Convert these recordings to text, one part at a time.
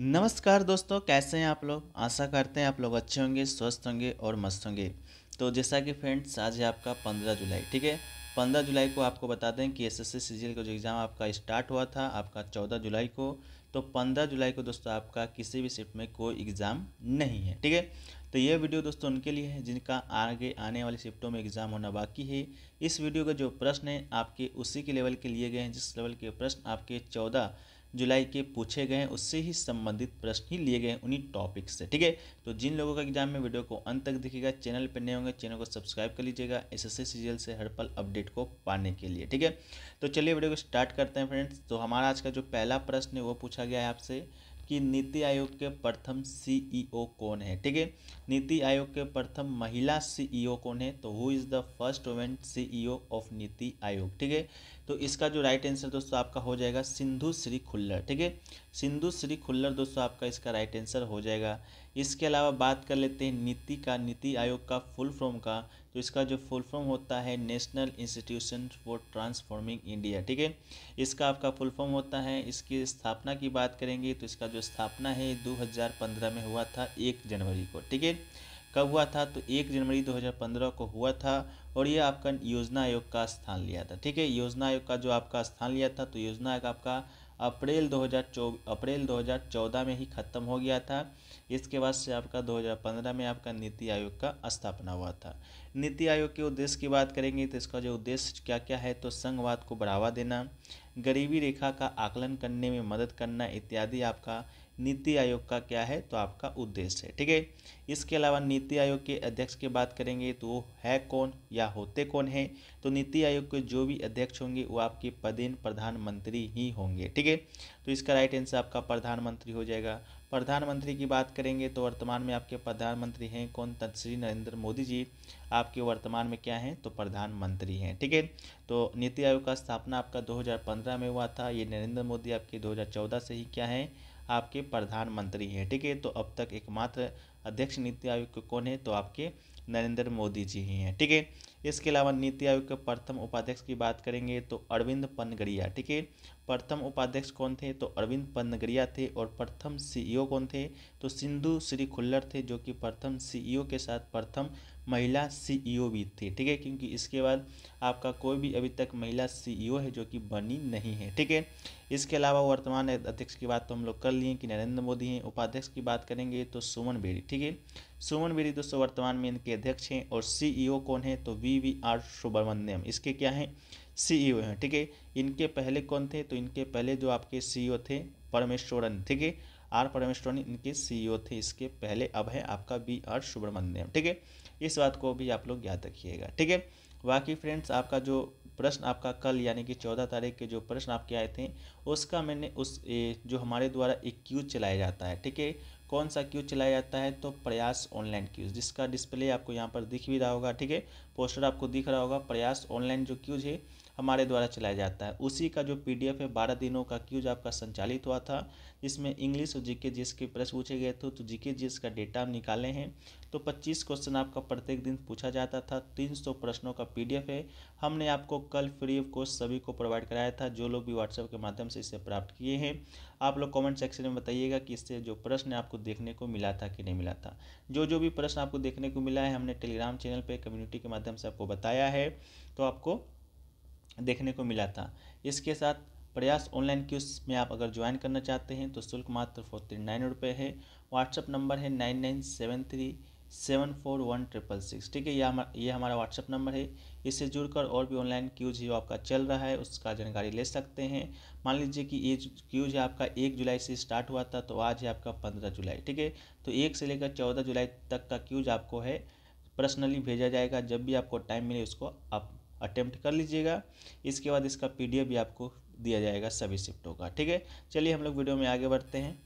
नमस्कार दोस्तों कैसे हैं आप लोग आशा करते हैं आप लोग अच्छे होंगे स्वस्थ होंगे और मस्त होंगे तो जैसा कि फ्रेंड्स आज है आपका पंद्रह जुलाई ठीक है पंद्रह जुलाई को आपको बता दें कि एस एस सी का जो एग्ज़ाम आपका स्टार्ट हुआ था आपका चौदह जुलाई को तो पंद्रह जुलाई को दोस्तों आपका किसी भी शिफ्ट में कोई एग्ज़ाम नहीं है ठीक है तो ये वीडियो दोस्तों उनके लिए है जिनका आगे आने वाली शिफ्टों में एग्ज़ाम होना बाकी है इस वीडियो का जो प्रश्न है आपके उसी के लेवल के लिए गए हैं जिस लेवल के प्रश्न आपके चौदह जुलाई के पूछे गए उससे ही संबंधित प्रश्न ही लिए गए उन्हीं टॉपिक से ठीक है तो जिन लोगों का एग्जाम में वीडियो को अंत तक दिखेगा चैनल पर नए होंगे चैनल को सब्सक्राइब कर लीजिएगा एस एस से हर पल अपडेट को पाने के लिए ठीक है तो चलिए वीडियो को स्टार्ट करते हैं फ्रेंड्स तो हमारा आज का जो पहला प्रश्न है वो पूछा गया है आपसे कि नीति आयोग के प्रथम सीईओ e कौन है ठीक है नीति आयोग के प्रथम महिला सीईओ e कौन है तो who is the first women CEO of NITI Aayog ठीक है तो इसका जो राइट आंसर दोस्तों आपका हो जाएगा सिंधु श्री खुल्लर ठीक है सिंधु श्री खुल्लर दोस्तों आपका इसका राइट आंसर हो जाएगा इसके अलावा बात कर लेते हैं नीति का नीति आयोग का फुल फॉर्म का तो इसका जो फुल फॉर्म होता है national institution for transforming India ठीक है इसका आपका फुल फॉर्म होता है इसकी स्थापना की बात करेंगे तो इसका जो स्थापना है 2015 में हुआ था एक जनवरी को ठीक है कब हुआ था तो एक जनवरी 2015 को हुआ था और ये आपका योजना आयोग का स्थान लिया था ठीक है योजना आयोग का जो आपका स्थान लिया था तो योजना आयोग आपका अप्रैल दो अप्रैल दो में ही ख़त्म हो गया था इसके बाद से आपका 2015 में आपका नीति आयोग का स्थापना हुआ था नीति आयोग के उद्देश्य की बात करेंगे तो इसका जो उद्देश्य क्या क्या है तो संघवाद को बढ़ावा देना गरीबी रेखा का आकलन करने में मदद करना इत्यादि आपका नीति आयोग का क्या है तो आपका उद्देश्य है ठीक है इसके अलावा नीति आयोग के अध्यक्ष की बात करेंगे तो वो है कौन या होते कौन है तो नीति आयोग के जो भी अध्यक्ष होंगे वो आपके पदेन प्रधानमंत्री ही होंगे ठीक है तो इसका राइट आंसर आपका प्रधानमंत्री हो जाएगा प्रधानमंत्री की बात करेंगे तो वर्तमान में आपके प्रधानमंत्री हैं कौन श्री नरेंद्र मोदी जी आपके वर्तमान में क्या हैं तो प्रधानमंत्री हैं ठीक है तो नीति आयोग का स्थापना आपका 2015 में हुआ था ये नरेंद्र मोदी आपके 2014 से ही क्या हैं आपके प्रधानमंत्री हैं ठीक है तो अब तक एकमात्र अध्यक्ष नीति आयोग के कौन है तो आपके नरेंद्र मोदी जी ही हैं ठीक है इसके अलावा नीति आयोग के प्रथम उपाध्यक्ष की बात करेंगे तो अरविंद पनगड़िया ठीक है प्रथम उपाध्यक्ष कौन थे तो अरविंद पन्नगरिया थे और प्रथम सीईओ e कौन थे तो सिंधु श्री खुल्लर थे जो कि प्रथम सीईओ e के साथ प्रथम महिला सीईओ e भी थी ठीक है क्योंकि इसके बाद आपका कोई भी अभी तक महिला सीईओ है जो कि बनी नहीं है ठीक है इसके अलावा वर्तमान अध्यक्ष की बात तो हम लोग कर लिए कि नरेंद्र मोदी हैं उपाध्यक्ष की बात करेंगे तो सुमन बेड़ी ठीक है सुमन बेड़ी दोस्तों वर्तमान में इनके अध्यक्ष हैं और सीईओ कौन है तो वी वी आर सुब्रमण्यम इसके क्या हैं सीईओ e हैं ठीक है इनके पहले कौन थे तो इनके पहले जो आपके सीईओ e थे परमेश्वरन ठीक है आर परमेश्वरन इनके सीईओ e थे इसके पहले अब है आपका बी आर सुब्रमण्यम ठीक है इस बात को भी आप लोग याद रखिएगा ठीक है बाकी फ्रेंड्स आपका जो प्रश्न आपका कल यानी कि चौदह तारीख के जो प्रश्न आपके आए थे उसका मैंने उस ए, जो हमारे द्वारा एक क्यूज चलाया जाता है ठीक है कौन सा क्यूज चलाया जाता है तो प्रयास ऑनलाइन क्यूज जिसका डिस्प्ले आपको यहाँ पर दिख भी रहा होगा ठीक है पोस्टर आपको दिख रहा होगा प्रयास ऑनलाइन जो क्यूज है हमारे द्वारा चलाया जाता है उसी का जो पी है बारह दिनों का क्यूज आपका संचालित हुआ था जिसमें इंग्लिश और जीके जीएस के प्रश्न पूछे गए थे तो जीके जीएस का डेटा हम निकाले हैं तो पच्चीस क्वेश्चन आपका प्रत्येक दिन पूछा जाता था तीन सौ प्रश्नों का पी है हमने आपको कल फ्री ऑफ कोर्स सभी को प्रोवाइड कराया था जो लोग भी व्हाट्सएप के माध्यम से इसे प्राप्त किए हैं आप लोग कमेंट सेक्शन में बताइएगा कि इससे जो प्रश्न आपको देखने को मिला था कि नहीं मिला था जो जो भी प्रश्न आपको देखने को मिला है हमने टेलीग्राम चैनल पर कम्युनिटी के माध्यम से आपको बताया है तो आपको देखने को मिला था इसके साथ प्रयास ऑनलाइन क्यूज में आप अगर ज्वाइन करना चाहते हैं तो शुल्क मात्र फोर्टी नाइन रुपये है व्हाट्सअप नंबर है nine nine seven three seven four one triple six ठीक है यह हमारा ये हमारा व्हाट्सअप नंबर है इससे जुड़कर और भी ऑनलाइन क्यूज जो आपका चल रहा है उसका जानकारी ले सकते हैं मान लीजिए कि ये क्यूज आपका एक जुलाई से स्टार्ट हुआ था तो आज है आपका पंद्रह जुलाई ठीक है तो एक से लेकर चौदह जुलाई तक का क्यूज आपको है पर्सनली भेजा जाएगा जब भी आपको टाइम मिले उसको आप अटैम्प्ट कर लीजिएगा इसके बाद इसका पी भी आपको दिया जाएगा सभी शिफ्टों का ठीक है चलिए हम लोग वीडियो में आगे बढ़ते हैं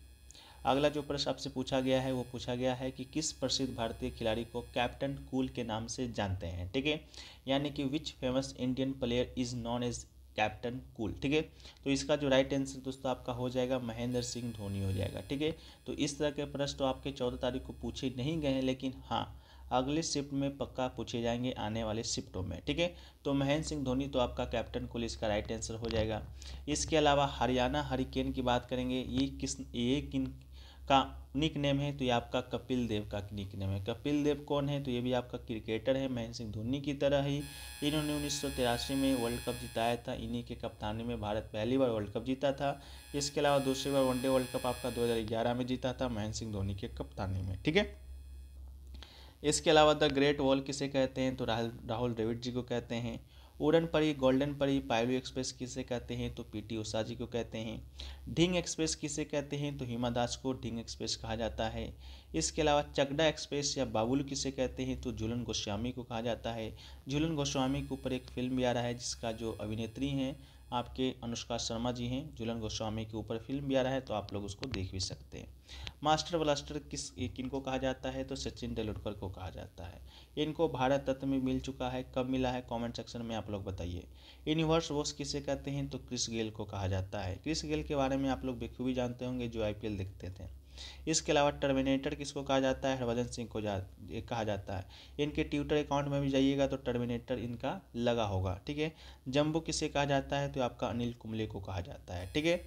अगला जो प्रश्न आपसे पूछा गया है वो पूछा गया है कि किस प्रसिद्ध भारतीय खिलाड़ी को कैप्टन कूल के नाम से जानते हैं ठीक है यानी कि which famous Indian player is known as captain cool ठीक है तो इसका जो राइट आंसर दोस्तों आपका हो जाएगा महेंद्र सिंह धोनी हो जाएगा ठीक है तो इस तरह के प्रश्न तो आपके चौदह तारीख को पूछे नहीं गए हैं लेकिन हाँ अगले शिफ्ट में पक्का पूछे जाएंगे आने वाले शिफ्टों में ठीक है तो महेंद्र सिंह धोनी तो आपका कैप्टन कुल इसका राइट आंसर हो जाएगा इसके अलावा हरियाणा हरिकेन की बात करेंगे ये किस ये किन का निक नेम है तो ये आपका कपिल देव का निक नेम है कपिल देव कौन है तो ये भी आपका क्रिकेटर है महेंद्र सिंह धोनी की तरह ही इन्होंने उन्नीस में वर्ल्ड कप जिताया था इन्हीं के कप्तानी में भारत पहली बार वर्ल्ड कप जीता था इसके अलावा दूसरी बार वनडे वर्ल्ड कप आपका 2011 में जीता था महेंद्र सिंह धोनी के कप्तानी में ठीक है इसके अलावा द ग्रेट वॉल किसे कहते हैं तो राहुल राहुल द्रविड़ जी को कहते हैं उड़न परी गोल्डन परी पायलू एक्सप्रेस किसे कहते हैं तो पीटी उषा जी को कहते हैं ढिंग एक्सप्रेस किसे कहते हैं तो हिमा दास को ढिंग एक्सप्रेस कहा जाता है इसके अलावा चकड़ा एक्सप्रेस या बाबुल किसे कहते हैं तो झूलन गोस्वामी को कहा जाता है झूलन गोस्वामी के ऊपर एक फिल्म भी आ रहा है जिसका जो अभिनेत्री हैं आपके अनुष्का शर्मा जी हैं जुलन गोस्वामी के ऊपर फिल्म भी आ रहा है तो आप लोग उसको देख भी सकते हैं मास्टर ब्लास्टर किस किन को कहा जाता है तो सचिन तेंदुलकर को कहा जाता है इनको भारत रत्न में मिल चुका है कब मिला है कमेंट सेक्शन में आप लोग बताइए यूनिवर्स वॉस किसे कहते हैं तो क्रिस गेल को कहा जाता है क्रिस गेल के बारे में आप लोग बेखूबी जानते होंगे जो एल देखते थे इसके अलावा टर्मिनेटर किसको कहा जाता है हरभजन सिंह को जा कहा जाता है इनके ट्विटर अकाउंट में भी जाइएगा तो टर्मिनेटर इनका लगा होगा ठीक है जम्बो किसे कहा जाता है तो आपका अनिल कुंबले को कहा जाता है ठीक है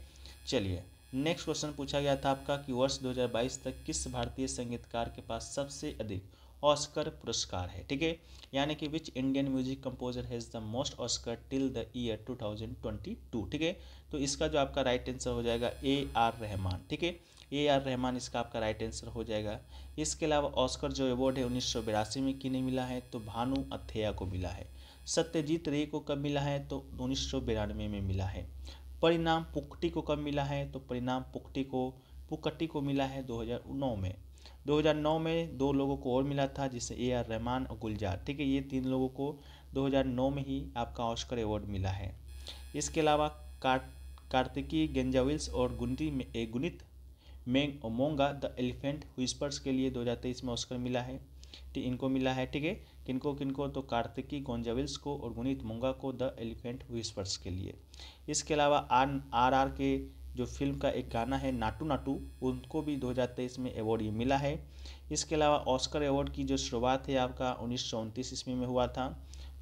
चलिए नेक्स्ट क्वेश्चन पूछा गया था आपका कि वर्ष 2022 तक किस भारतीय संगीतकार के पास सबसे अधिक ऑस्कर पुरस्कार है ठीक है यानी कि which Indian music composer has the most Oscar till the year 2022 ठीक है तो इसका जो आपका राइट आंसर हो जाएगा ए आर रहमान ठीक है ए आर रहमान इसका आपका राइट आंसर हो जाएगा इसके अलावा ऑस्कर जो अवार्ड है उन्नीस में किन्हें मिला है तो भानु अथेया को मिला है सत्यजीत रे को कब मिला है तो उन्नीस में मिला है परिणाम पुकटी को कब मिला है तो परिणाम पुकटी को पुकट्टी को मिला है 2009 में 2009 में दो लोगों को और मिला था जिसे ए आर रहमान और गुलजार ठीक है ये तीन लोगों को 2009 में ही आपका ऑस्कर अवार्ड मिला है इसके अलावा कार्तिकी गेंजाविल्स और गुंडी में गुणित मैंग और मोंगा द एलिफेंट हुइस्पर्स के लिए दो हज़ार तेईस में ऑस्कर मिला है ठीक इनको मिला है ठीक है किनको किनको तो कार्तिकी गोंजाविल्स को और गुनीत मोंगा को द एलिफेंट हुइस्पर्स के लिए इसके अलावा आर आर आर के जो फिल्म का एक गाना है नाटू नाटू उनको भी 2023 में अवार्ड ये मिला है इसके अलावा ऑस्कर अवार्ड की जो शुरुआत है आपका उन्नीस ईस्वी में हुआ था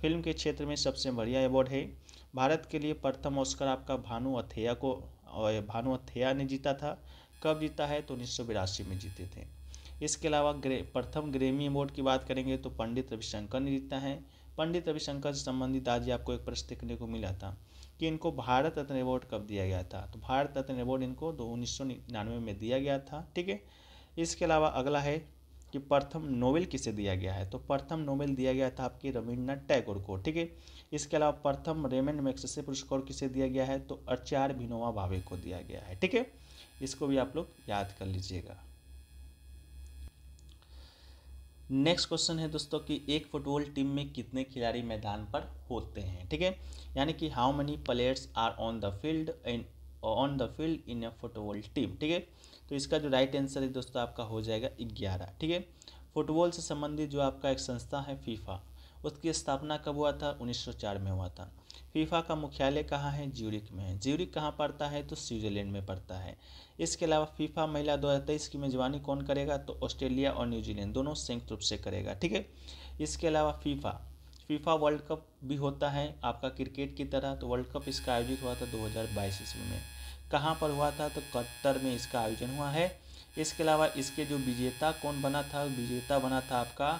फिल्म के क्षेत्र में सबसे बढ़िया अवार्ड है भारत के लिए प्रथम ऑस्कर आपका भानु अथेया को भानु अथेया ने जीता था कब जीता है तो उन्नीस में जीते थे इसके अलावा ग्रे प्रथम ग्रेमी अवार्ड की बात करेंगे तो पंडित रविशंकर ने जीता है पंडित रविशंकर से संबंधित आज आपको एक प्रश्न देखने को मिला था कि इनको भारत रत्न अवार्ड कब दिया गया था तो भारत रत्न अवार्ड इनको दो उन्नीस में दिया गया था ठीक है इसके अलावा अगला है कि प्रथम नोबेल किसे दिया गया है तो प्रथम नोबेल दिया गया था आपके रविन्द्रनाथ टैगोर को ठीक है इसके अलावा प्रथम रेमेंड मैक्सेसे पुरस्कार किसे दिया गया है तो आचार्य भिनोवा भावे को दिया गया है ठीक है इसको भी आप लोग याद कर लीजिएगा नेक्स्ट क्वेश्चन है दोस्तों कि एक फुटबॉल टीम में कितने खिलाड़ी मैदान पर होते हैं ठीक है यानी कि how many players are on the field in on the field in a football team ठीक है तो इसका जो राइट आंसर है दोस्तों आपका हो जाएगा ग्यारह ठीक है फुटबॉल से संबंधित जो आपका एक संस्था है फीफा उसकी स्थापना कब हुआ था 1904 में हुआ था फीफा का मुख्यालय कहाँ है ज्यूरिक में है ज्यूरिक कहाँ पड़ता है तो स्विट्जरलैंड में पड़ता है इसके अलावा फीफा महिला 2023 की मेज़बानी कौन करेगा तो ऑस्ट्रेलिया और न्यूजीलैंड दोनों संयुक्त रूप से करेगा ठीक है इसके अलावा फीफा फीफा वर्ल्ड कप भी होता है आपका क्रिकेट की तरह तो वर्ल्ड कप इसका आयोजित हुआ था दो ईस्वी में कहाँ पर हुआ था तो कतर में इसका आयोजन हुआ है इसके अलावा इसके जो विजेता कौन बना था विजेता बना था आपका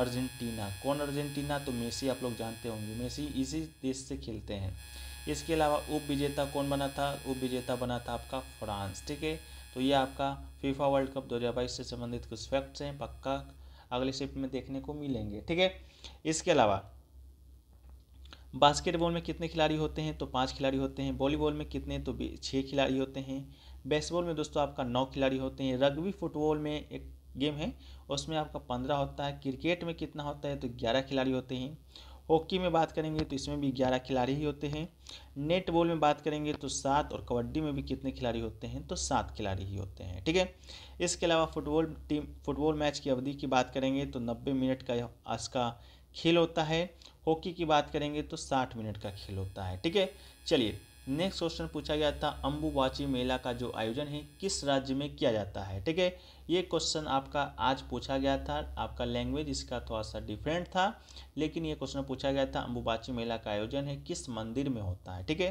अर्जेंटीना कौन अर्जेंटीना तो मेसी आप लोग जानते होंगे मेसी इसी देश से खेलते हैं इसके अलावा उप विजेता कौन बना था उप विजेता बना था आपका फ्रांस ठीक है तो ये आपका फीफा वर्ल्ड कप दो से संबंधित कुछ फैक्ट्स हैं पक्का अगले शिफ्ट में देखने को मिलेंगे ठीक है इसके अलावा बास्केटबॉल में कितने खिलाड़ी होते हैं तो पाँच खिलाड़ी होते हैं वॉलीबॉल में कितने तो छः खिलाड़ी होते हैं बेसबॉल में दोस्तों आपका नौ खिलाड़ी होते हैं रग्बी फुटबॉल में एक गेम है उसमें आपका पंद्रह होता है क्रिकेट में कितना होता है तो ग्यारह खिलाड़ी होते हैं हॉकी में बात करेंगे तो इसमें भी ग्यारह खिलाड़ी ही होते हैं नेट बॉल में बात करेंगे तो सात और कबड्डी में भी कितने खिलाड़ी होते हैं तो सात खिलाड़ी ही होते हैं ठीक है इसके अलावा फुटबॉल टीम फुटबॉल मैच की अवधि की बात करेंगे तो नब्बे मिनट का आज का खेल होता है हॉकी की बात करेंगे तो साठ मिनट का खेल होता है ठीक है चलिए नेक्स्ट क्वेश्चन पूछा गया था अम्बुवाची मेला का जो आयोजन है किस राज्य में किया जाता है ठीक है ये क्वेश्चन आपका आज पूछा गया था आपका लैंग्वेज इसका थोड़ा सा डिफरेंट था लेकिन ये क्वेश्चन पूछा गया था अम्बुबाची मेला का आयोजन है किस मंदिर में होता है ठीक है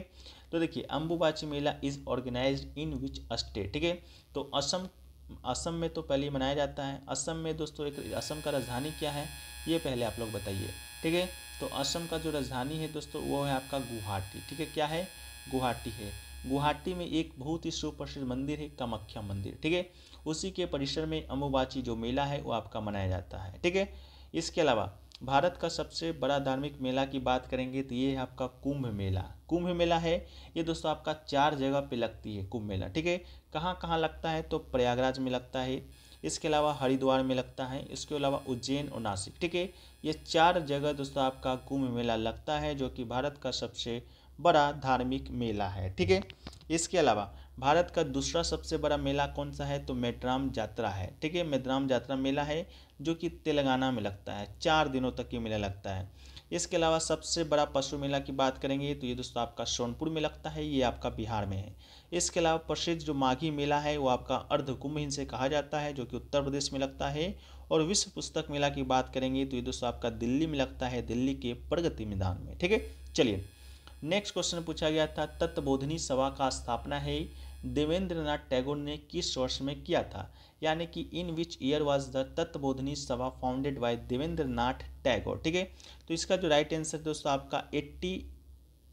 तो देखिए Ambubachi Mela is organise in which state ठीक है तो असम असम में तो पहले मनाया जाता है असम में दोस्तों एक असम का राजधानी क्या है ये पहले आप लोग बताइए ठीक है तो असम का जो राजधानी है दोस्तों वो है आपका गुवाहाटी ठीक है क्या है गुवाहाटी है गुवाहाटी में एक बहुत ही सुप्रसिद्ध मंदिर है कामाख्या मंदिर ठीक है उसी के परिसर में अम्बुबाची जो मेला है वो आपका मनाया जाता है ठीक है इसके अलावा भारत का सबसे बड़ा धार्मिक मेला की बात करेंगे तो ये है आपका कुंभ मेला कुंभ मेला है ये दोस्तों आपका चार जगह पे लगती है कुंभ मेला ठीक है कहाँ कहाँ लगता है तो प्रयागराज में लगता है इसके अलावा हरिद्वार में लगता है इसके अलावा उज्जैन और नासिक ठीक है ये चार जगह दोस्तों आपका कुंभ मेला लगता है जो कि भारत का सबसे बड़ा धार्मिक मेला है ठीक है इसके अलावा भारत का दूसरा सबसे बड़ा मेला कौन सा है तो मेट्राम जात्रा है ठीक है मेट्राम यात्रा मेला है जो कि तेलंगाना में लगता है चार दिनों तक ये मेला लगता है इसके अलावा सबसे बड़ा पशु मेला की बात करेंगे तो ये दोस्तों आपका सोनपुर में लगता है ये आपका बिहार में है इसके अलावा प्रसिद्ध जो माघी मेला है वो आपका अर्धकुंभ से कहा जाता है जो कि उत्तर प्रदेश में लगता है और विश्व पुस्तक मेला की बात करेंगे तो ये दोस्तों आपका दिल्ली में लगता है दिल्ली के प्रगति मैदान में ठीक है चलिए नेक्स्ट क्वेश्चन पूछा गया था तत्वबोधनी सभा का स्थापना है देवेंद्र नाथ टैगोर ने किस वर्ष में किया था यानी कि in which year was the Tattvabodhini Sabha founded by Devendra Nath Tagore ठीक है तो इसका जो राइट आंसर दोस्तों आपका एट्टी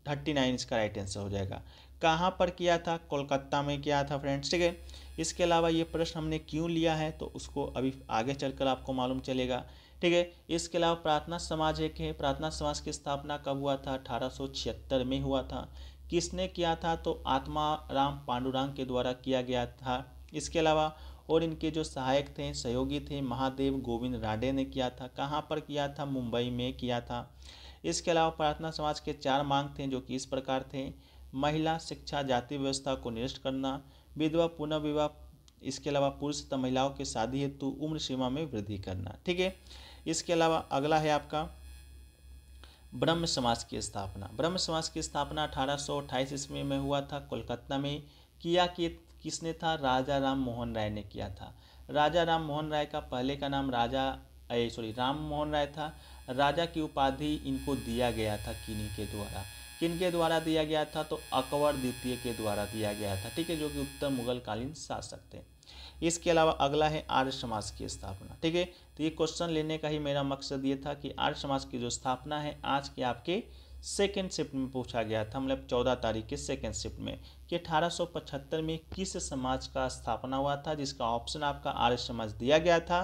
थर्टी नाइन इसका राइट आंसर हो जाएगा कहाँ पर किया था कोलकाता में किया था फ्रेंड्स ठीक है इसके अलावा ये प्रश्न हमने क्यों लिया है तो उसको अभी आगे चलकर आपको मालूम चलेगा ठीक है इसके अलावा प्रार्थना समाज एक है प्रार्थना समाज की स्थापना कब हुआ था अठारह में हुआ था किसने किया था तो आत्मा राम पांडुरांग के द्वारा किया गया था इसके अलावा और इनके जो सहायक थे सहयोगी थे महादेव गोविंद राडे ने किया था कहाँ पर किया था मुंबई में किया था इसके अलावा प्रार्थना समाज के चार मांग थे जो कि इस प्रकार थे महिला शिक्षा जाति व्यवस्था को निरस्त करना विधवा पुनर्विवाह इसके अलावा पुरुष तथा महिलाओं के शादी हेतु उम्र सीमा में वृद्धि करना ठीक है इसके अलावा अगला है आपका ब्रह्म समाज की स्थापना ब्रह्म समाज की स्थापना अठारह सौ ईस्वी में हुआ था कोलकाता में किया कि किसने था राजा राम मोहन राय ने किया था राजा राम मोहन राय का पहले का नाम राजा सॉरी राम मोहन राय था राजा की उपाधि इनको दिया गया था किन्हीं के द्वारा किन के द्वारा दिया गया था तो अकबर द्वितीय के द्वारा दिया गया था ठीक है जो कि उत्तर मुगल कालीन शासक थे इसके अलावा अगला है आर्य समाज की स्थापना ठीक है तो ये क्वेश्चन लेने का ही मेरा मकसद ये था कि आर्य समाज की जो स्थापना है आज के आपके सेकेंड शिफ्ट में पूछा गया था मतलब चौदह तारीख के सेकेंड शिफ्ट में कि अठारह में किस समाज का स्थापना हुआ था जिसका ऑप्शन आपका आर्य समाज दिया गया था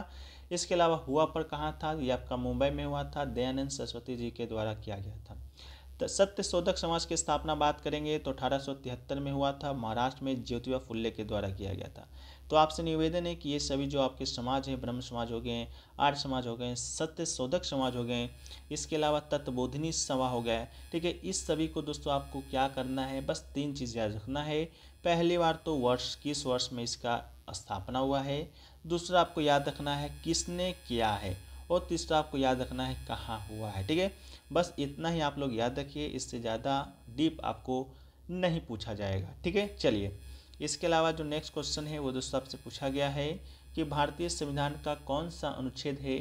इसके अलावा हुआ पर कहाँ था ये आपका मुंबई में हुआ था दयानंद सरस्वती जी के द्वारा किया गया था सत्य शोधक समाज की स्थापना बात करेंगे तो अठारह में हुआ था महाराष्ट्र में ज्योतिबा फुल्ले के द्वारा किया गया था तो आपसे निवेदन है कि ये सभी जो आपके समाज हैं ब्रह्म समाज हो गए हैं आर्य समाज हो गए हैं सत्य शोधक समाज हो गए हैं इसके अलावा तत्वबोधिनी सभा हो गया है ठीक है इस सभी को दोस्तों आपको क्या करना है बस तीन चीज़ याद रखना है पहली बार तो वर्ष किस वर्ष में इसका स्थापना हुआ है दूसरा आपको याद रखना है किसने किया है और तीसरा आपको याद रखना है कहाँ हुआ है ठीक है बस इतना ही आप लोग याद रखिए इससे ज़्यादा डीप आपको नहीं पूछा जाएगा ठीक है चलिए इसके अलावा जो नेक्स्ट क्वेश्चन है वो दोस्तों आपसे पूछा गया है कि भारतीय संविधान का कौन सा अनुच्छेद है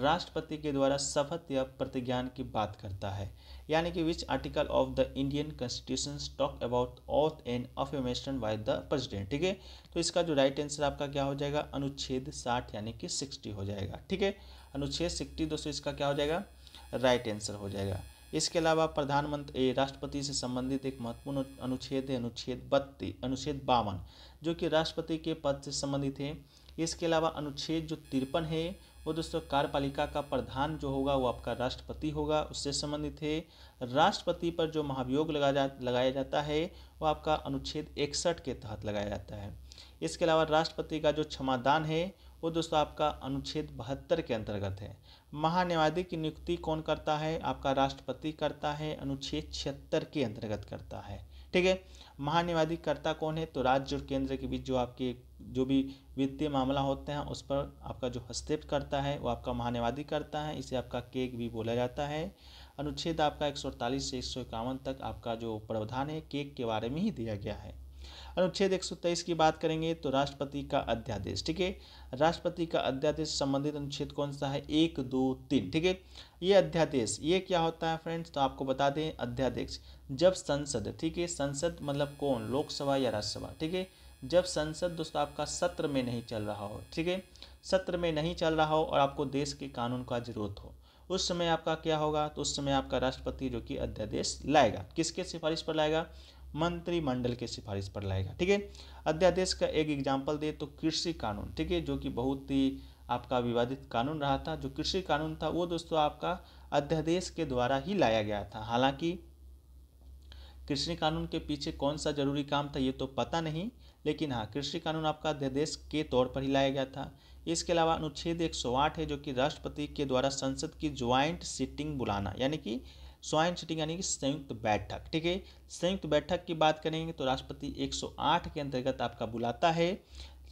राष्ट्रपति के द्वारा शपथ या प्रतिज्ञान की बात करता है यानी कि which article of the Indian constitution talk about oath and affirmation by the president ठीक है तो इसका जो राइट आंसर आपका क्या हो जाएगा अनुच्छेद साठ यानी कि सिक्सटी हो जाएगा ठीक है अनुच्छेद सिक्सटी दोस्तों इसका क्या हो जाएगा राइट आंसर हो जाएगा इसके अलावा प्रधानमंत्री राष्ट्रपति से संबंधित एक महत्वपूर्ण अनुच्छेद है अनुच्छेद बत्ती अनुच्छेद बावन जो कि राष्ट्रपति के पद से संबंधित है इसके अलावा अनुच्छेद जो तिरपन है वो दोस्तों कार्यपालिका का प्रधान जो होगा वो आपका राष्ट्रपति होगा उससे संबंधित है राष्ट्रपति पर जो महाभियोग लगा जा लगाया जाता है वो आपका अनुच्छेद इकसठ के तहत लगाया जाता है इसके अलावा राष्ट्रपति का जो क्षमादान है वो दोस्तों आपका अनुच्छेद बहत्तर के अंतर्गत है महान्यायाधीश की नियुक्ति कौन करता है आपका राष्ट्रपति करता है अनुच्छेद छिहत्तर के अंतर्गत करता है ठीक है महान्यायाधीश करता कौन है तो राज्य और केंद्र के बीच जो आपके जो भी वित्तीय मामला होते हैं उस पर आपका जो हस्तक्षेप करता है वो आपका महान्यायाधीश करता है इसे आपका केक भी बोला जाता है अनुच्छेद आपका एक से एक तक आपका जो प्रावधान है केक के बारे में ही दिया गया है अनुच्छेद 123 की बात करेंगे तो राष्ट्रपति का अध्यादेश ठीक है राष्ट्रपति का अध्यादेश संबंधित अनुच्छेद कौन सा है एक दो तीन ठीक है ये अध्यादेश ये क्या होता है फ्रेंड्स तो आपको बता दें अध्यादेश जब संसद ठीक है संसद मतलब कौन लोकसभा या राज्यसभा ठीक है जब संसद दोस्तों आपका सत्र में नहीं चल रहा हो ठीक है सत्र में नहीं चल रहा हो और आपको देश के कानून का जरूरत हो उस समय आपका क्या होगा तो उस समय आपका राष्ट्रपति जो कि अध्यादेश लाएगा किसके सिफारिश पर लाएगा मंत्रिमंडल के सिफारिश पर लाएगा ठीक है अध्यादेश का एक एग्जाम्पल दे तो कृषि कानून ठीक है जो कि बहुत ही आपका विवादित कानून रहा था जो कृषि कानून था वो दोस्तों आपका अध्यादेश के द्वारा ही लाया गया था हालांकि कृषि कानून के पीछे कौन सा जरूरी काम था ये तो पता नहीं लेकिन हाँ कृषि कानून आपका अध्यादेश के तौर पर ही लाया गया था इसके अलावा अनुच्छेद 108 है जो कि राष्ट्रपति के द्वारा संसद की ज्वाइंट सिटिंग बुलाना यानी कि स्वाइन सिटिंग यानी कि संयुक्त बैठक ठीक है संयुक्त बैठक की बात करेंगे तो राष्ट्रपति 108 के अंतर्गत आपका बुलाता है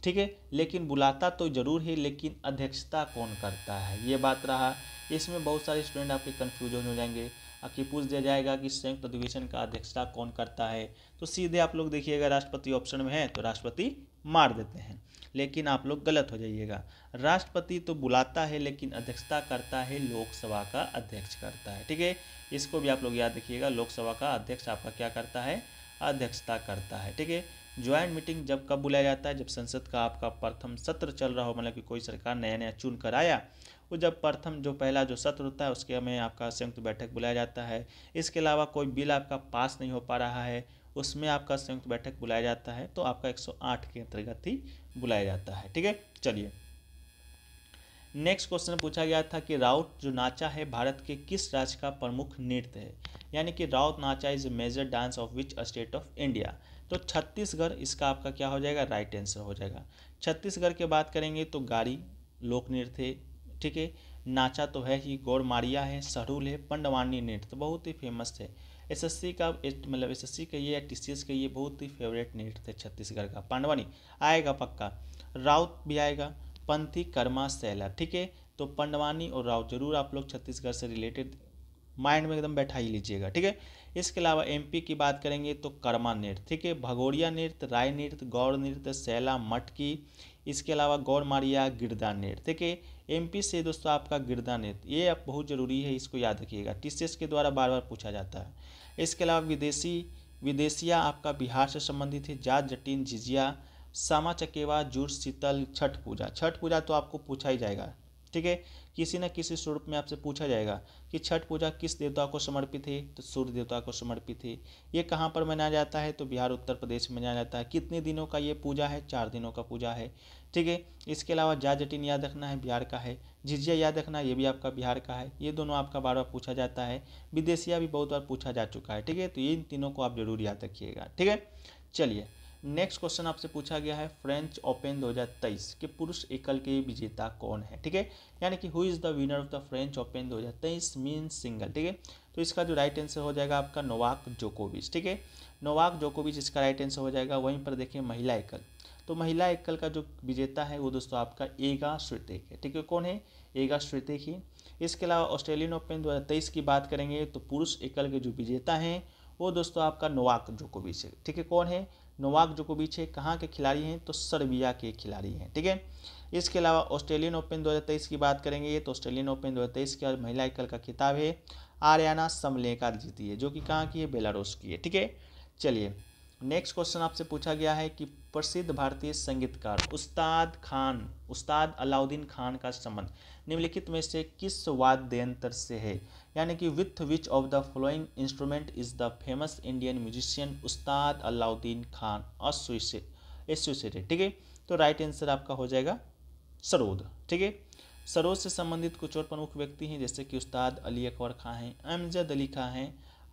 ठीक है लेकिन बुलाता तो जरूर है लेकिन अध्यक्षता कौन करता है ये बात रहा इसमें बहुत सारे स्टूडेंट आपके कन्फ्यूजन हो जाएंगे आपकी पूछ दिया जाएगा कि संयुक्त अधिवेशन का अध्यक्षता कौन करता है तो सीधे आप लोग देखिएगा राष्ट्रपति ऑप्शन में है तो राष्ट्रपति मार देते हैं लेकिन आप लोग गलत हो जाइएगा राष्ट्रपति तो बुलाता है लेकिन अध्यक्षता करता है लोकसभा का अध्यक्ष करता है ठीक है इसको भी आप लोग याद रखिएगा लोकसभा का अध्यक्ष आपका क्या करता है अध्यक्षता करता है ठीक है ज्वाइंट मीटिंग जब कब बुलाया जाता है जब संसद का आपका प्रथम सत्र चल रहा हो मतलब कि कोई सरकार नया नया चुन कर आया वो जब प्रथम जो पहला जो सत्र होता है उसके में आपका संयुक्त बैठक बुलाया जाता है इसके अलावा कोई बिल आपका पास नहीं हो पा रहा है उसमें आपका संयुक्त बैठक बुलाया जाता है तो आपका 108 के अंतर्गत ही बुलाया जाता है ठीक है चलिए नेक्स्ट क्वेश्चन पूछा गया था कि राउत जो नाचा है भारत के किस राज्य का प्रमुख नृत्य है यानी कि Raut Nacha is major dance of which state of India तो छत्तीसगढ़ इसका आपका क्या हो जाएगा राइट आंसर हो जाएगा छत्तीसगढ़ के बात करेंगे तो गाड़ी लोक नृत्य ठीक है नाचा तो है ही गौर मारिया है सरूल है पंडवानी नृत्य तो बहुत ही फेमस है एसएससी का मतलब एसएससी का ये या टीसीएस का ये बहुत ही फेवरेट नृत्य है छत्तीसगढ़ का पांडवानी आएगा पक्का राउत भी आएगा पंथी कर्मा सैला ठीक है तो पंडवानी और राव जरूर आप लोग छत्तीसगढ़ से रिलेटेड माइंड में एकदम बैठा ही लीजिएगा ठीक है इसके अलावा एमपी की बात करेंगे तो कर्मा नृत्य ठीक है भगोड़िया नृत्य राय नृत्य गौर नृत्य सैला मटकी इसके अलावा गौर मारिया गिरदा नृत्य ठीक है एमपी से दोस्तों आपका गिरदा नृत्य ये आप बहुत ज़रूरी है इसको याद रखिएगा टी के द्वारा बार बार पूछा जाता है इसके अलावा विदेशी विदेशिया आपका बिहार से संबंधित है जात जटिन झिझिया सामा चकेवा जुड़ शीतल छठ पूजा छठ पूजा तो आपको पूछा ही जाएगा ठीक है किसी न किसी स्वरूप में आपसे पूछा जाएगा कि छठ पूजा किस देवता को समर्पित है तो सूर्य देवता को समर्पित है ये कहाँ पर मनाया जाता है तो बिहार उत्तर प्रदेश में मनाया जाता है कितने दिनों का ये पूजा है चार दिनों का पूजा है ठीक है इसके अलावा जा जटिन याद रखना है बिहार का है झिझिया याद रखना ये भी आपका बिहार का है ये दोनों आपका बार बार पूछा जाता है विदेशिया भी बहुत बार पूछा जा चुका है ठीक है तो इन तीनों को आप जरूर याद रखिएगा ठीक है चलिए नेक्स्ट क्वेश्चन आपसे पूछा गया है फ्रेंच ओपन 2023 के पुरुष एकल के विजेता कौन है ठीक है यानी कि who is the winner of the French Open 2023 men single ठीक है तो इसका जो राइट आंसर हो जाएगा आपका नोवाक जोकोविच ठीक है नोवाक जोकोविच इसका राइट आंसर हो जाएगा वहीं पर देखिए महिला एकल तो महिला एकल का जो विजेता है वो दोस्तों आपका एगा श्रितिक है ठीक है कौन है एगा श्रितिक ही इसके अलावा ऑस्ट्रेलियन ओपन दो की बात करेंगे तो पुरुष एकल के जो विजेता हैं वो दोस्तों आपका नोवाक जोकोविच है ठीक है कौन है नोवाक जोकोविच है कहाँ के खिलाड़ी हैं तो सर्बिया के खिलाड़ी हैं ठीक है इसके अलावा ऑस्ट्रेलियन ओपन 2023 की बात करेंगे तो ऑस्ट्रेलियन ओपन 2023 के महिला एकल का खिताब है आर्याना समलेका जीती है जो कि कहाँ की है बेलारूस की है ठीक है चलिए नेक्स्ट क्वेश्चन आपसे पूछा गया है कि प्रसिद्ध भारतीय संगीतकार उस्ताद खान उस्ताद अलाउद्दीन खान का संबंध निम्नलिखित में से किस वाद्य यंत्र से है यानी कि with which of the following instrument is the famous Indian musician Ustad Alauddin Khan associated ठीक है तो राइट आंसर आपका हो जाएगा सरोद ठीक है सरोद से संबंधित कुछ और प्रमुख व्यक्ति हैं जैसे कि उस्ताद अली अकबर खां हैं अमजद अली खां हैं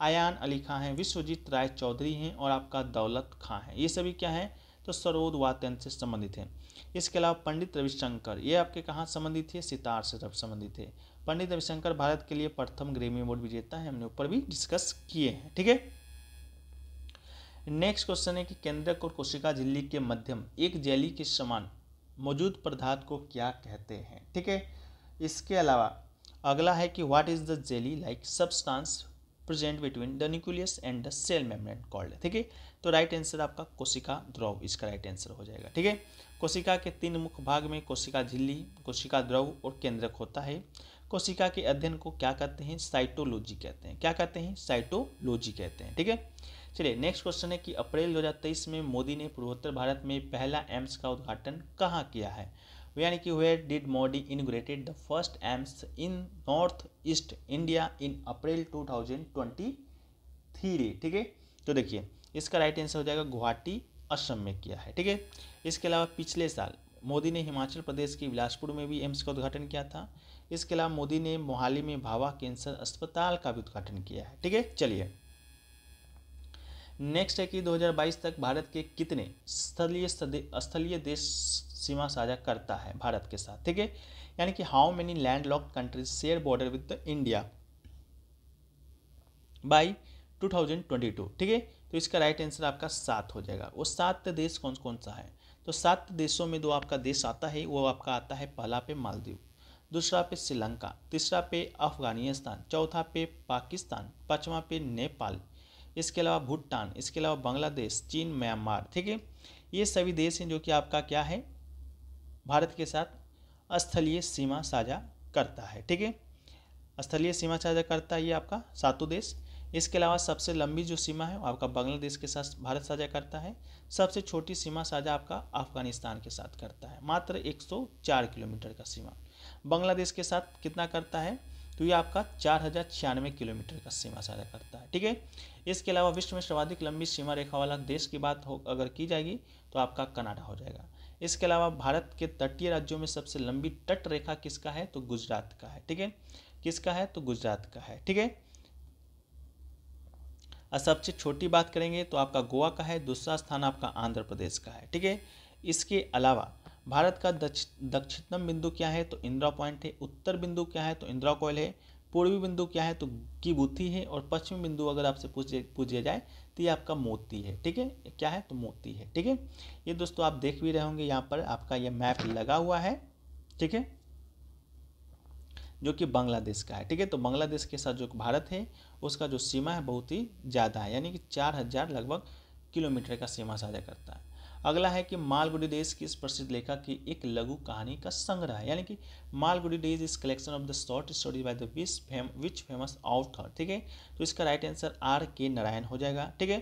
आयान अली खां हैं विश्वजीत राय चौधरी हैं और आपका दौलत खां हैं ये सभी क्या हैं तो सरोद वातन से संबंधित हैं इसके अलावा पंडित रविशंकर ये आपके कहाँ संबंधित थे सितार से संबंधित थे पंडित रविशंकर भारत के लिए प्रथम ग्रेमी अवार्ड विजेता है हमने ऊपर भी डिस्कस किए हैं ठीक है नेक्स्ट क्वेश्चन है कि केंद्रक और कोशिका झिल्ली के मध्यम एक जैली के समान मौजूद पदार्थ को क्या कहते हैं ठीक है इसके अलावा अगला है कि what is the jelly like substance present between the nucleus and the cell membrane called ठीक है तो राइट आंसर आपका कोशिका द्रव इसका राइट आंसर हो जाएगा ठीक है कोशिका के तीन मुख्य भाग में कोशिका झिल्ली कोशिका द्रव और केंद्रक होता है कोशिका के अध्ययन को क्या कहते हैं साइटोलॉजी कहते हैं क्या कहते हैं साइटोलॉजी कहते हैं ठीक है चलिए नेक्स्ट क्वेश्चन है कि अप्रैल 2023 में मोदी ने पूर्वोत्तर भारत में पहला एम्स का उद्घाटन कहाँ किया है तो यानी कि where did Modi inaugurated the first AIIMS in north east India in April 2023 ठीक है तो देखिए इसका राइट आंसर हो जाएगा गुवाहाटी असम में किया है ठीक है इसके अलावा पिछले साल मोदी ने हिमाचल प्रदेश के बिलासपुर में भी एम्स का उद्घाटन किया था इसके अलावा मोदी ने मोहाली में भावा कैंसर अस्पताल का भी उद्घाटन किया है ठीक है चलिए नेक्स्ट है कि 2022 तक भारत के कितने स्थलीय स्थलीय देश सीमा साझा करता है भारत के साथ ठीक है यानी कि how many land lock countries share border with India by 2022 ठीक है तो इसका राइट आंसर आपका सात हो जाएगा वो सात देश कौन कौन सा है तो सात देशों में दो आपका देश आता है वो आपका आता है पहला पे मालदीव दूसरा पे श्रीलंका तीसरा पे अफगानिस्तान चौथा पे पाकिस्तान पाँचवा पे नेपाल इसके अलावा भूटान इसके अलावा बांग्लादेश चीन म्यांमार ठीक है ये सभी देश हैं जो कि आपका क्या है भारत के साथ स्थलीय सीमा साझा करता है ठीक है स्थलीय सीमा साझा करता है ये आपका सातों देश इसके अलावा सबसे लंबी जो सीमा है वो आपका बांग्लादेश के साथ भारत साझा करता है सबसे छोटी सीमा साझा आपका अफगानिस्तान के साथ करता है मात्र 104 किलोमीटर का सीमा बांग्लादेश के साथ कितना करता है तो ये आपका चार हज़ार छियानवे किलोमीटर का सीमा साझा करता है ठीक है इसके अलावा विश्व में सर्वाधिक लंबी सीमा रेखा वाला देश की बात हो अगर की जाएगी तो आपका कनाडा हो जाएगा इसके अलावा भारत के तटीय राज्यों में सबसे लंबी तट रेखा किसका है तो गुजरात का है ठीक है किसका है तो गुजरात का है ठीक है और सबसे छोटी बात करेंगे तो आपका गोवा का है दूसरा स्थान आपका आंध्र प्रदेश का है ठीक है इसके अलावा भारत का दक्षिणतम बिंदु क्या है तो इंदिरा पॉइंट है उत्तर बिंदु क्या है तो इंदिरा कॉयल है पूर्वी बिंदु क्या है तो गिबुथी है और पश्चिमी बिंदु अगर आपसे पूछे पूछा जाए तो ये आपका मोती है ठीक है क्या है तो मोती है ठीक है ये दोस्तों आप देख भी रहे होंगे यहाँ पर आपका ये मैप लगा हुआ है ठीक है जो कि बांग्लादेश का है ठीक है तो बांग्लादेश के साथ जो भारत है उसका जो सीमा है बहुत ही ज़्यादा है यानी कि चार हज़ार लगभग किलोमीटर का सीमा साझा करता है अगला है कि मालगुडी डेज किस प्रसिद्ध लेखक की एक लघु कहानी का संग्रह है यानी कि Malgudi days is collection of the short story by the which fame which famous author ठीक है तो इसका राइट आंसर आर के नारायण हो जाएगा ठीक है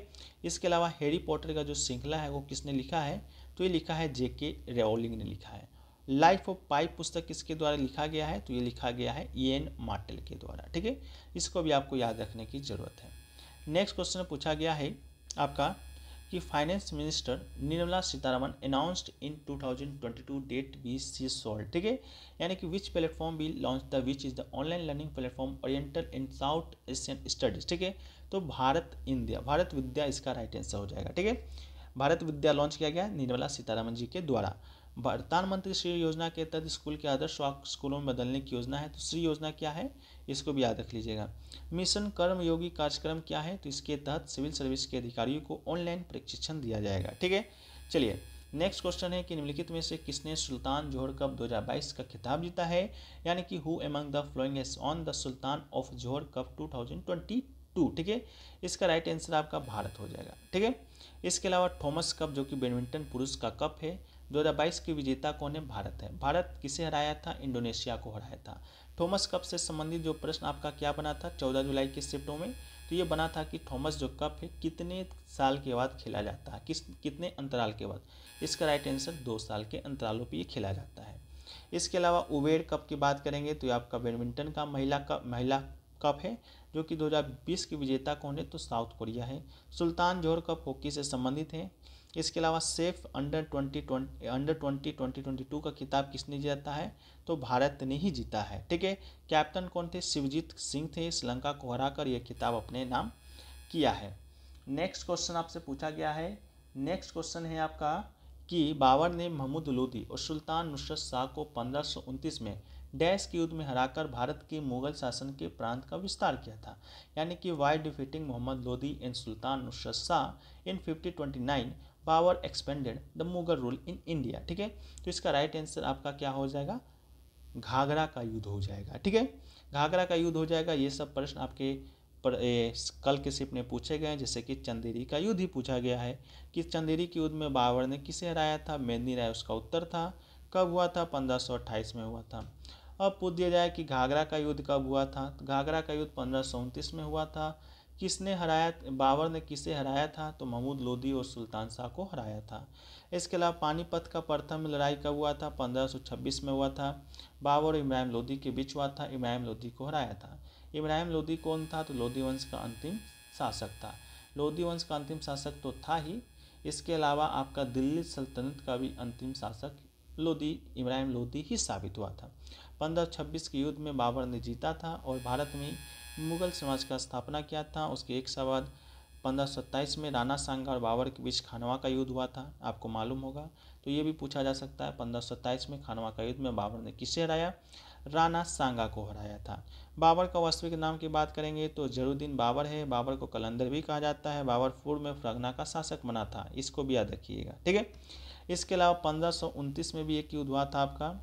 इसके अलावा हैरी पॉटर का जो श्रृंखला है वो किसने लिखा है तो ये लिखा है जे के रेवलिंग ने लिखा है लाइफ ऑफ पाइप पुस्तक किसके द्वारा लिखा गया है तो ये लिखा गया है ई एन मार्टल के द्वारा ठीक है इसको भी आपको याद रखने की ज़रूरत है नेक्स्ट क्वेश्चन पूछा गया है आपका कि finance minister Nirmala Sitharaman announced in 2022 date B C salt ठीक है यानी कि which platform be launch the which is the online learning platform oriental in South Asian studies ठीक है तो भारत इंडिया भारत विद्या इसका राइट आंसर हो जाएगा ठीक है भारत विद्या लॉन्च किया गया निर्मला सीतारामन जी के द्वारा प्रधानमंत्री श्री योजना के तहत स्कूल के आदर्श स्कूलों में बदलने की योजना है तो श्री योजना क्या है इसको भी याद रख लीजिएगा मिशन कर्मयोगी कार्यक्रम क्या है तो इसके तहत सिविल सर्विस के अधिकारियों को ऑनलाइन प्रशिक्षण दिया जाएगा ठीक है चलिए नेक्स्ट क्वेश्चन है कि निम्नलिखित में से किसने सुल्तान जोहर कप 2022 का खिताब जीता है यानी कि who among the following as on the Sultan of Johor Cup 2022 ठीक है इसका राइट आंसर आपका भारत हो जाएगा ठीक है इसके अलावा थॉमस कप जो कि बैडमिंटन पुरुष का कप है 2022 की विजेता कौन है भारत है भारत किसे हराया था इंडोनेशिया को हराया था थॉमस कप से संबंधित जो प्रश्न आपका क्या बना था 14 जुलाई के शिफ्टों में तो ये बना था कि थॉमस जो कप है कितने साल के बाद खेला जाता है किस कितने अंतराल के बाद इसका राइट आंसर दो साल के अंतरालों पर खेला जाता है इसके अलावा उबेर कप की बात करेंगे तो ये आपका बैडमिंटन का महिला कप महिला कप है जो कि 2020 की विजेता कौन है तो साउथ कोरिया है सुल्तान जोहर कप हॉकी से संबंधित है इसके अलावा safe under twenty twenty under twenty twenty twenty two का किताब किसने जीता है तो भारत ने ही जीता है ठीक है कैप्टन कौन थे शिवजीत सिंह थे श्रीलंका को हराकर यह किताब अपने नाम किया है नेक्स्ट क्वेश्चन आपसे पूछा गया है नेक्स्ट क्वेश्चन है आपका कि बाबर ने महमूद लोधी और सुल्तान नुसरत शाह को पंद्रह में डैश के युद्ध में हराकर भारत के मुगल शासन के प्रांत का विस्तार किया था यानी कि by defeating Mohammad Lodhi and Sultan Nusrat Shah in 1529 power expanded the Mughal rule in India ठीक है तो इसका राइट आंसर आपका क्या हो जाएगा घाघरा का युद्ध हो जाएगा ठीक है घाघरा का युद्ध हो जाएगा ये सब प्रश्न आपके पर ए, कल के सिप ने पूछे गए हैं जैसे कि चंदेरी का युद्ध ही पूछा गया है कि चंदेरी के युद्ध में बाबर ने किसे हराया था मेदनी राय उसका उत्तर था कब हुआ था पंद्रह में हुआ था अब पूछ दिया जाए कि घाघरा का युद्ध कब हुआ था घाघरा का युद्ध पंद्रह में हुआ था किसने हराया बाबर ने किसे हराया था तो महमूद लोधी और सुल्तान शाह को हराया था इसके अलावा पानीपत का प्रथम लड़ाई कब हुआ था 1526 में हुआ था बाबर और इब्राहिम लोधी के बीच हुआ था इब्राहिम लोधी को हराया था इब्राहिम लोधी कौन था तो लोधी वंश का अंतिम शासक था लोधी वंश का अंतिम शासक तो था ही इसके अलावा आपका दिल्ली सल्तनत का भी अंतिम शासक लोधी इब्राहिम लोधी ही साबित हुआ था छब्बीस के युद्ध में बाबर ने जीता था और भारत में मुगल समाज का स्थापना किया था उसके एक साल बाद पंद्रह में राणा सांगा और बाबर के बीच खानवा का युद्ध हुआ था आपको मालूम होगा तो ये भी पूछा जा सकता है पंद्रह में खानवा का युद्ध में बाबर ने किसे हराया राणा सांगा को हराया था बाबर का वास्तविक नाम की बात करेंगे तो जरुद्दीन बाबर है बाबर को कलंदर भी कहा जाता है बाबर पूर्व में फ्रगना का शासक बना था इसको भी याद रखिएगा ठीक है इसके अलावा पंद्रह में भी एक युद्ध हुआ था आपका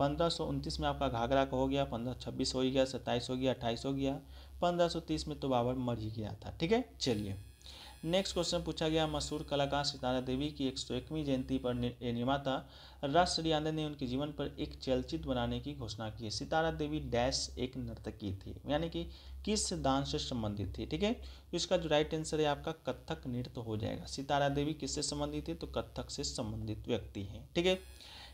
पंद्रह में आपका घाघरा का हो गया पंद्रह छब्बीस हो गया सत्ताईस हो गया अट्ठाईस हो गया पंद्रह में तो बाबर मर ही गया था ठीक है चलिए नेक्स्ट क्वेश्चन पूछा गया मशहूर कलाकार सितारा देवी की एक सौ एकवीं जयंती पर निर्माता राज श्रीयादे ने उनके जीवन पर एक चलचित्र बनाने की घोषणा की है सितारा देवी डैश एक नर्तकी थी यानी कि किस दान से संबंधित थी ठीक है तो इसका जो राइट आंसर है आपका कथक नृत्य हो जाएगा सितारा देवी किससे संबंधित थी तो कथक से संबंधित व्यक्ति है ठीक है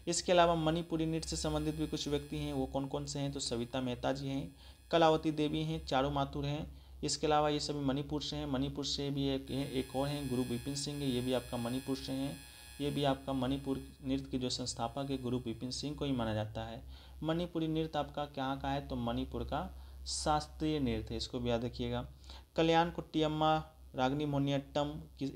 इसके अलावा मणिपुरी नृत्य से संबंधित भी कुछ व्यक्ति हैं वो कौन कौन से हैं तो सविता मेहता जी हैं कलावती देवी हैं चारू माथुर हैं इसके अलावा ये सभी मणिपुर से हैं मणिपुर से भी एक एक और हैं गुरु विपिन सिंह ये भी आपका मणिपुर से हैं ये भी आपका मणिपुर नृत्य के जो संस्थापक है गुरु विपिन सिंह को ही माना जाता है मणिपुरी नृत्य आपका कहाँ का है तो मणिपुर का शास्त्रीय नृत्य है इसको भी याद रखिएगा कल्याण अम्मा रागनी मोहनियट्टम की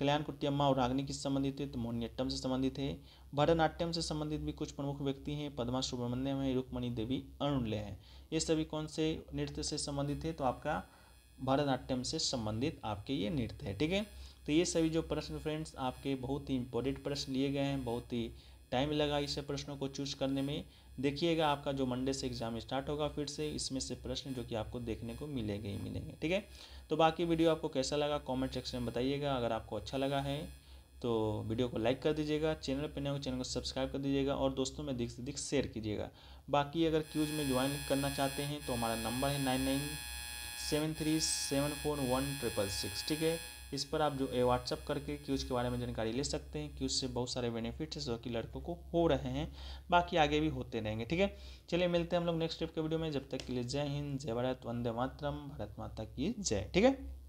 कल्याण अम्मा और रागनी किस संबंधित है तो मोहनियट्टम से संबंधित है भरतनाट्यम से संबंधित भी कुछ प्रमुख व्यक्ति हैं पद्मा सुब्रमण्यम है रुक्मणी देवी अरुणलय है ये सभी कौन से नृत्य से संबंधित है तो आपका भरतनाट्यम से संबंधित आपके ये नृत्य है ठीक है तो ये सभी जो प्रश्न फ्रेंड्स आपके बहुत ही इंपॉर्टेंट प्रश्न लिए गए हैं बहुत ही टाइम लगा इसे प्रश्नों को चूज करने में देखिएगा आपका जो मंडे से एग्जाम स्टार्ट होगा फिर से इसमें से प्रश्न जो कि आपको देखने को मिलेंगे ही मिलेंगे ठीक है तो बाकी वीडियो आपको कैसा लगा कमेंट सेक्शन में बताइएगा अगर आपको अच्छा लगा है तो वीडियो को लाइक कर दीजिएगा चैनल पर नया चैनल को सब्सक्राइब कर दीजिएगा और दोस्तों में अधिक से अधिक शेयर कीजिएगा बाकी अगर क्यूज में ज्वाइन करना चाहते हैं तो हमारा नंबर है nine nine seven three seven four one triple six ठीक है इस पर आप जो व्हाट्सअप करके क्यूज़ के बारे में जानकारी ले सकते हैं क्यूज़ से बहुत सारे बेनिफिट्स हैं जो कि लड़कों को हो रहे हैं बाकी आगे भी होते रहेंगे ठीक है चलिए मिलते हैं हम लोग नेक्स्ट स्टेप के वीडियो में जब तक के लिए जय हिंद जय भारत वंदे मातरम भारत माता की जय ठीक है